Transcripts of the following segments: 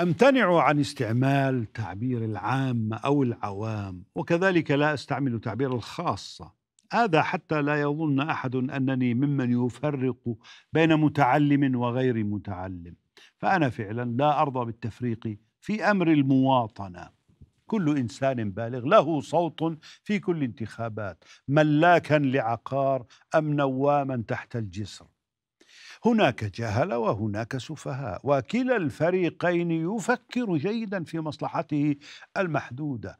امتنع عن استعمال تعبير العامه او العوام وكذلك لا استعمل تعبير الخاصه هذا حتى لا يظن احد انني ممن يفرق بين متعلم وغير متعلم فانا فعلا لا ارضى بالتفريق في امر المواطنه كل انسان بالغ له صوت في كل انتخابات ملاكا لعقار ام نواما تحت الجسر هناك جهل وهناك سفهاء وكلا الفريقين يفكر جيدا في مصلحته المحدوده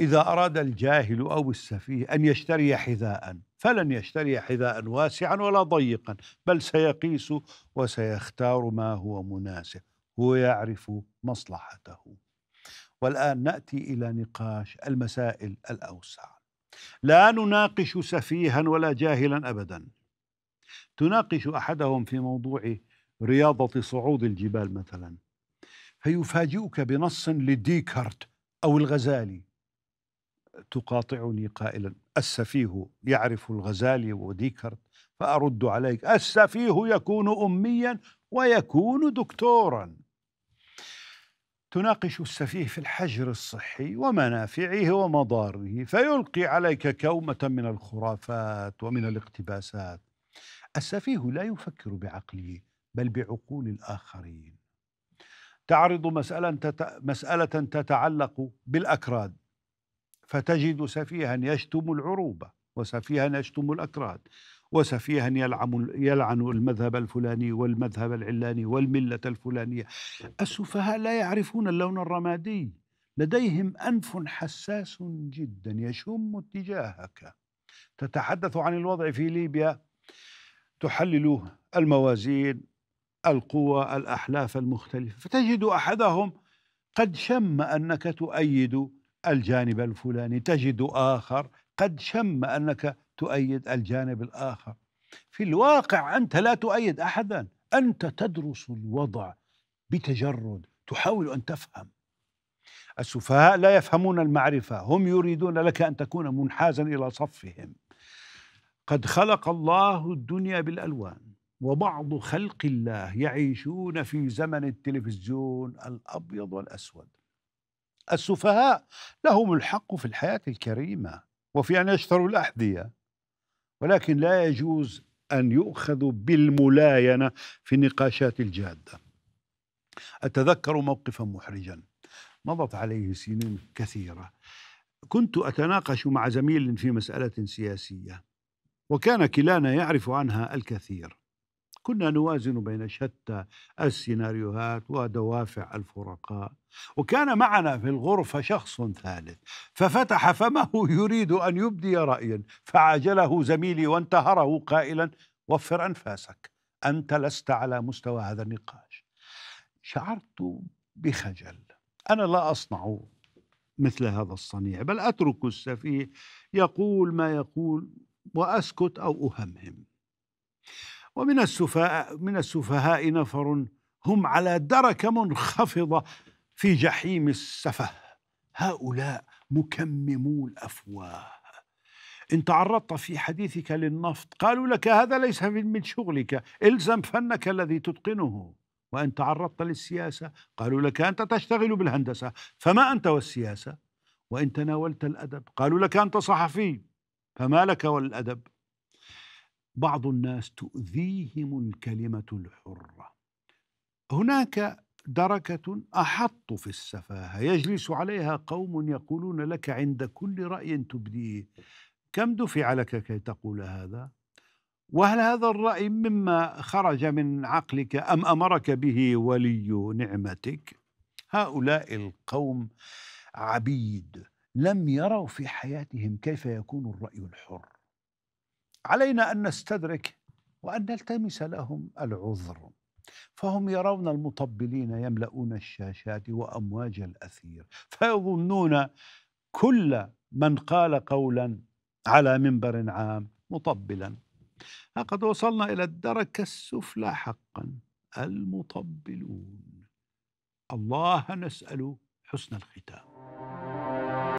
اذا اراد الجاهل او السفيه ان يشتري حذاء فلن يشتري حذاء واسعا ولا ضيقا بل سيقيس وسيختار ما هو مناسب هو يعرف مصلحته والان ناتي الى نقاش المسائل الاوسع لا نناقش سفيها ولا جاهلا ابدا تناقش احدهم في موضوع رياضه صعود الجبال مثلا فيفاجئك بنص لديكارت او الغزالي تقاطعني قائلا السفيه يعرف الغزالي وديكارت فارد عليك السفيه يكون اميا ويكون دكتورا تناقش السفيه في الحجر الصحي ومنافعه ومضاره فيلقي عليك كومه من الخرافات ومن الاقتباسات السفيه لا يفكر بعقله بل بعقول الآخرين تعرض مسألة, تت... مسألة تتعلق بالأكراد فتجد سفيها يشتم العروبة وسفيها يشتم الأكراد وسفيها يلعن يلعن المذهب الفلاني والمذهب العلاني والملة الفلانية السفهاء لا يعرفون اللون الرمادي لديهم أنف حساس جدا يشم اتجاهك تتحدث عن الوضع في ليبيا تحلل الموازين القوى الأحلاف المختلفة فتجد أحدهم قد شم أنك تؤيد الجانب الفلاني تجد آخر قد شم أنك تؤيد الجانب الآخر في الواقع أنت لا تؤيد أحدا أنت تدرس الوضع بتجرد تحاول أن تفهم السفهاء لا يفهمون المعرفة هم يريدون لك أن تكون منحازا إلى صفهم قد خلق الله الدنيا بالالوان وبعض خلق الله يعيشون في زمن التلفزيون الابيض والاسود السفهاء لهم الحق في الحياه الكريمه وفي ان يشتروا الاحذيه ولكن لا يجوز ان يؤخذوا بالملاينه في النقاشات الجاده اتذكر موقفا محرجا مضت عليه سنين كثيره كنت اتناقش مع زميل في مساله سياسيه وكان كلانا يعرف عنها الكثير كنا نوازن بين شتى السيناريوهات ودوافع الفرقاء وكان معنا في الغرفة شخص ثالث ففتح فمه يريد أن يبدي رأيا فعاجله زميلي وانتهره قائلا وفر أنفاسك أنت لست على مستوى هذا النقاش شعرت بخجل أنا لا أصنع مثل هذا الصنيع بل أترك السفيه يقول ما يقول وأسكت أو أهمهم ومن السفهاء من السفهاء نفر هم على دركة منخفضة في جحيم السفه هؤلاء مكممو الأفواه إن تعرضت في حديثك للنفط قالوا لك هذا ليس من شغلك إلزم فنك الذي تتقنه وإن تعرضت للسياسة قالوا لك أنت تشتغل بالهندسة فما أنت والسياسة وإن تناولت الأدب قالوا لك أنت صحفي فما لك والأدب بعض الناس تؤذيهم الكلمة الحرة هناك دركة أحط في السفاهة يجلس عليها قوم يقولون لك عند كل رأي تبديه كم دفع لك كي تقول هذا؟ وهل هذا الرأي مما خرج من عقلك أم أمرك به ولي نعمتك؟ هؤلاء القوم عبيد لم يروا في حياتهم كيف يكون الرأي الحر علينا أن نستدرك وأن نلتمس لهم العذر فهم يرون المطبلين يملؤون الشاشات وأمواج الأثير فيظنون كل من قال قولا على منبر عام مطبلا لقد وصلنا إلى الدرك السفلى حقا المطبلون الله نسأل حسن الختام